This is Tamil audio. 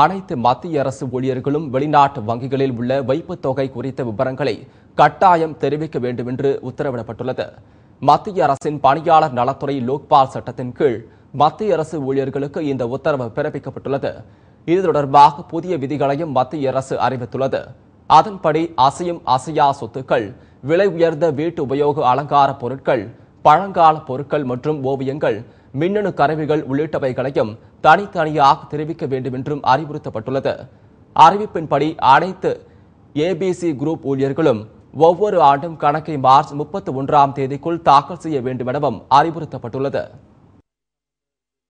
அனைத்து மத்திய அரசு ஊழியர்களும் வெளிநாட்டு வங்கிகளில் உள்ள வைப்புத் தொகை குறித்த விவரங்களை கட்டாயம் தெரிவிக்க வேண்டும் என்று உத்தரவிடப்பட்டுள்ளது மத்திய அரசின் பணியாளர் நலத்துறை லோக்பால் சட்டத்தின் கீழ் மத்திய அரசு ஊழியர்களுக்கு இந்த உத்தரவு பிறப்பிக்கப்பட்டுள்ளது இது தொடர்பாக புதிய விதிகளையும் மத்திய அரசு அறிவித்துள்ளது அதன்படி அசையும் அசையா சொத்துக்கள் விலை உயர்ந்த வீட்டு உபயோக அலங்கார பொருட்கள் பழங்கால பொருட்கள் மற்றும் ஓவியங்கள் மின்னணு கருவிகள் உள்ளிட்டவைகளையும் தனித்தனியாக தெரிவிக்க வேண்டும் என்றும் அறிவுறுத்தப்பட்டுள்ளது அறிவிப்பின்படி அனைத்து ஏபிசி குரூப் ஊழியர்களும் ஒவ்வொரு ஆண்டும் கணக்கை மார்ச் முப்பத்தி ஒன்றாம் தேதிக்குள் தாக்கல் செய்ய வேண்டும் எனவும் அறிவுறுத்தப்பட்டுள்ளது